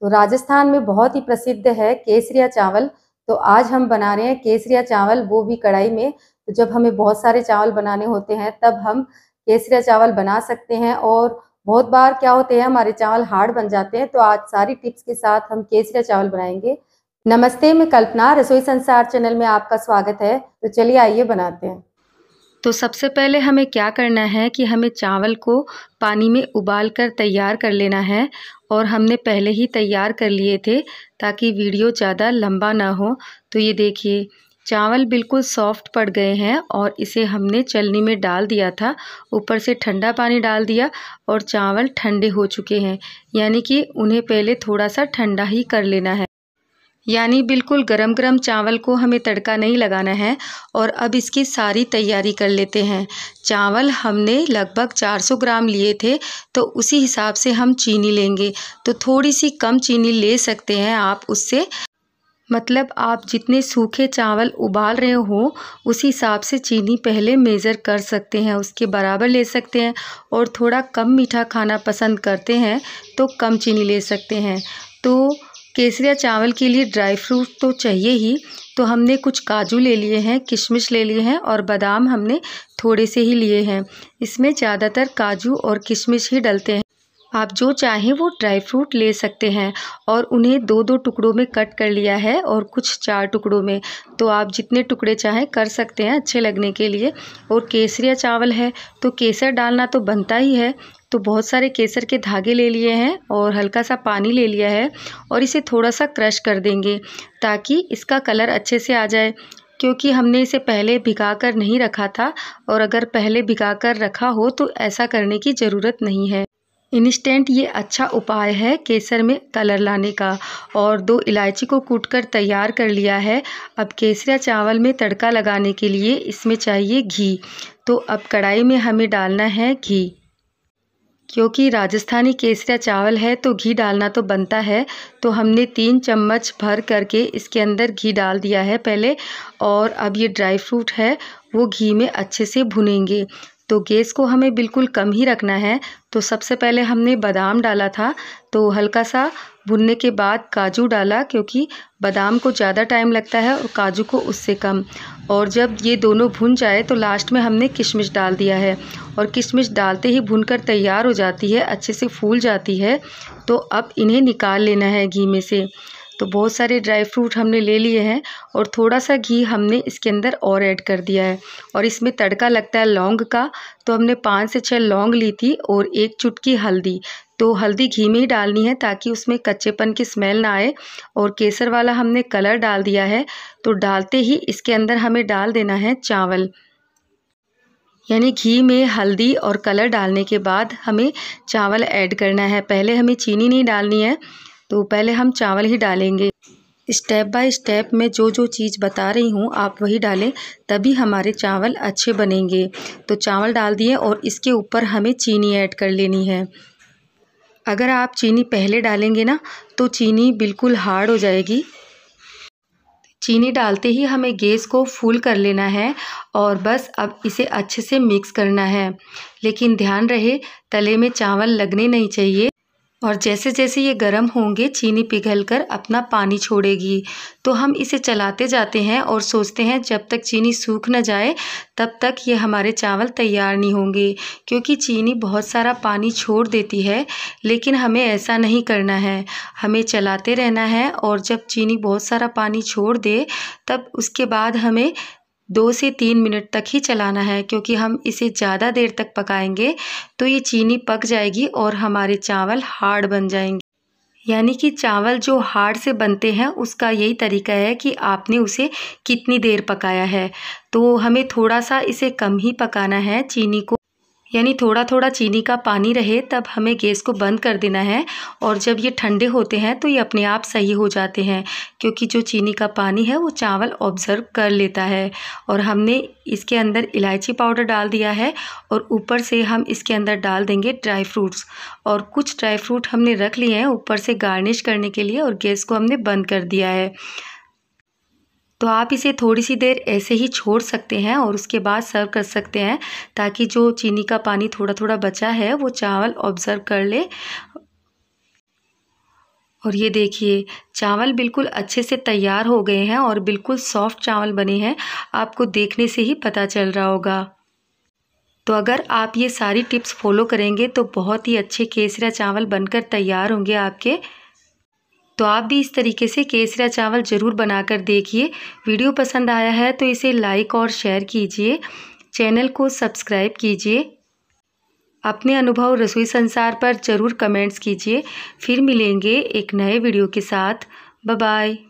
तो राजस्थान में बहुत ही प्रसिद्ध है केसरिया चावल तो आज हम बना रहे हैं केसरिया चावल वो भी कढ़ाई में तो जब हमें बहुत सारे चावल बनाने होते हैं तब हम केसरिया चावल बना सकते हैं और बहुत बार क्या होते हैं हमारे चावल हार्ड बन जाते हैं तो आज सारी टिप्स के साथ हम केसरिया चावल बनाएंगे नमस्ते मैं कल्पना रसोई संसार चैनल में आपका स्वागत है तो चलिए आइए बनाते हैं तो सबसे पहले हमें क्या करना है कि हमें चावल को पानी में उबाल कर तैयार कर लेना है और हमने पहले ही तैयार कर लिए थे ताकि वीडियो ज़्यादा लंबा ना हो तो ये देखिए चावल बिल्कुल सॉफ्ट पड़ गए हैं और इसे हमने चलनी में डाल दिया था ऊपर से ठंडा पानी डाल दिया और चावल ठंडे हो चुके हैं यानी कि उन्हें पहले थोड़ा सा ठंडा ही कर लेना है यानी बिल्कुल गरम गरम चावल को हमें तड़का नहीं लगाना है और अब इसकी सारी तैयारी कर लेते हैं चावल हमने लगभग 400 ग्राम लिए थे तो उसी हिसाब से हम चीनी लेंगे तो थोड़ी सी कम चीनी ले सकते हैं आप उससे मतलब आप जितने सूखे चावल उबाल रहे हो उसी हिसाब से चीनी पहले मेज़र कर सकते हैं उसके बराबर ले सकते हैं और थोड़ा कम मीठा खाना पसंद करते हैं तो कम चीनी ले सकते हैं तो केसरिया चावल के लिए ड्राई फ्रूट तो चाहिए ही तो हमने कुछ काजू ले लिए हैं किशमिश ले लिए हैं और बादाम हमने थोड़े से ही लिए हैं इसमें ज़्यादातर काजू और किशमिश ही डलते हैं आप जो चाहें वो ड्राई फ्रूट ले सकते हैं और उन्हें दो दो टुकड़ों में कट कर लिया है और कुछ चार टुकड़ों में तो आप जितने टुकड़े चाहें कर सकते हैं अच्छे लगने के लिए और केसरिया चावल है तो केसर डालना तो बनता ही है तो बहुत सारे केसर के धागे ले लिए हैं और हल्का सा पानी ले लिया है और इसे थोड़ा सा क्रश कर देंगे ताकि इसका कलर अच्छे से आ जाए क्योंकि हमने इसे पहले भिगा कर नहीं रखा था और अगर पहले भिगा कर रखा हो तो ऐसा करने की ज़रूरत नहीं है इंस्टेंट ये अच्छा उपाय है केसर में कलर लाने का और दो इलायची को कूट कर तैयार कर लिया है अब केसरिया चावल में तड़का लगाने के लिए इसमें चाहिए घी तो अब कढ़ाई में हमें डालना है घी क्योंकि राजस्थानी केसरिया चावल है तो घी डालना तो बनता है तो हमने तीन चम्मच भर करके इसके अंदर घी डाल दिया है पहले और अब ये ड्राई फ्रूट है वो घी में अच्छे से भुनेंगे तो गैस को हमें बिल्कुल कम ही रखना है तो सबसे पहले हमने बादाम डाला था तो हल्का सा भुनने के बाद काजू डाला क्योंकि बादाम को ज़्यादा टाइम लगता है और काजू को उससे कम और जब ये दोनों भुन जाए तो लास्ट में हमने किशमिश डाल दिया है और किशमिश डालते ही भुनकर तैयार हो जाती है अच्छे से फूल जाती है तो अब इन्हें निकाल लेना है घी में से तो बहुत सारे ड्राई फ्रूट हमने ले लिए हैं और थोड़ा सा घी हमने इसके अंदर और ऐड कर दिया है और इसमें तड़का लगता है लौंग का तो हमने पाँच से छः लौंग ली थी और एक चुटकी हल्दी तो हल्दी घी में ही डालनी है ताकि उसमें कच्चेपन की स्मेल ना आए और केसर वाला हमने कलर डाल दिया है तो डालते ही इसके अंदर हमें डाल देना है चावल यानी घी में हल्दी और कलर डालने के बाद हमें चावल ऐड करना है पहले हमें चीनी नहीं डालनी है तो पहले हम चावल ही डालेंगे स्टेप बाय स्टेप मैं जो जो चीज़ बता रही हूँ आप वही डालें तभी हमारे चावल अच्छे बनेंगे तो चावल डाल दिए और इसके ऊपर हमें चीनी ऐड कर लेनी है अगर आप चीनी पहले डालेंगे ना तो चीनी बिल्कुल हार्ड हो जाएगी चीनी डालते ही हमें गैस को फुल कर लेना है और बस अब इसे अच्छे से मिक्स करना है लेकिन ध्यान रहे तले में चावल लगने नहीं चाहिए और जैसे जैसे ये गर्म होंगे चीनी पिघल कर अपना पानी छोड़ेगी तो हम इसे चलाते जाते हैं और सोचते हैं जब तक चीनी सूख न जाए तब तक ये हमारे चावल तैयार नहीं होंगे क्योंकि चीनी बहुत सारा पानी छोड़ देती है लेकिन हमें ऐसा नहीं करना है हमें चलाते रहना है और जब चीनी बहुत सारा पानी छोड़ दे तब उसके बाद हमें दो से तीन मिनट तक ही चलाना है क्योंकि हम इसे ज़्यादा देर तक पकाएंगे तो ये चीनी पक जाएगी और हमारे चावल हार्ड बन जाएंगे यानी कि चावल जो हार्ड से बनते हैं उसका यही तरीका है कि आपने उसे कितनी देर पकाया है तो हमें थोड़ा सा इसे कम ही पकाना है चीनी को यानी थोड़ा थोड़ा चीनी का पानी रहे तब हमें गैस को बंद कर देना है और जब ये ठंडे होते हैं तो ये अपने आप सही हो जाते हैं क्योंकि जो चीनी का पानी है वो चावल ऑब्ज़र्व कर लेता है और हमने इसके अंदर इलायची पाउडर डाल दिया है और ऊपर से हम इसके अंदर डाल देंगे ड्राई फ्रूट्स और कुछ ड्राई फ्रूट हमने रख लिए हैं ऊपर से गार्निश करने के लिए और गैस को हमने बंद कर दिया है तो आप इसे थोड़ी सी देर ऐसे ही छोड़ सकते हैं और उसके बाद सर्व कर सकते हैं ताकि जो चीनी का पानी थोड़ा थोड़ा बचा है वो चावल ऑब्ज़र्व कर ले और ये देखिए चावल बिल्कुल अच्छे से तैयार हो गए हैं और बिल्कुल सॉफ्ट चावल बने हैं आपको देखने से ही पता चल रहा होगा तो अगर आप ये सारी टिप्स फॉलो करेंगे तो बहुत ही अच्छे केसरा चावल बनकर तैयार होंगे आपके तो आप भी इस तरीके से केसरा चावल ज़रूर बनाकर देखिए वीडियो पसंद आया है तो इसे लाइक और शेयर कीजिए चैनल को सब्सक्राइब कीजिए अपने अनुभव रसोई संसार पर ज़रूर कमेंट्स कीजिए फिर मिलेंगे एक नए वीडियो के साथ बाय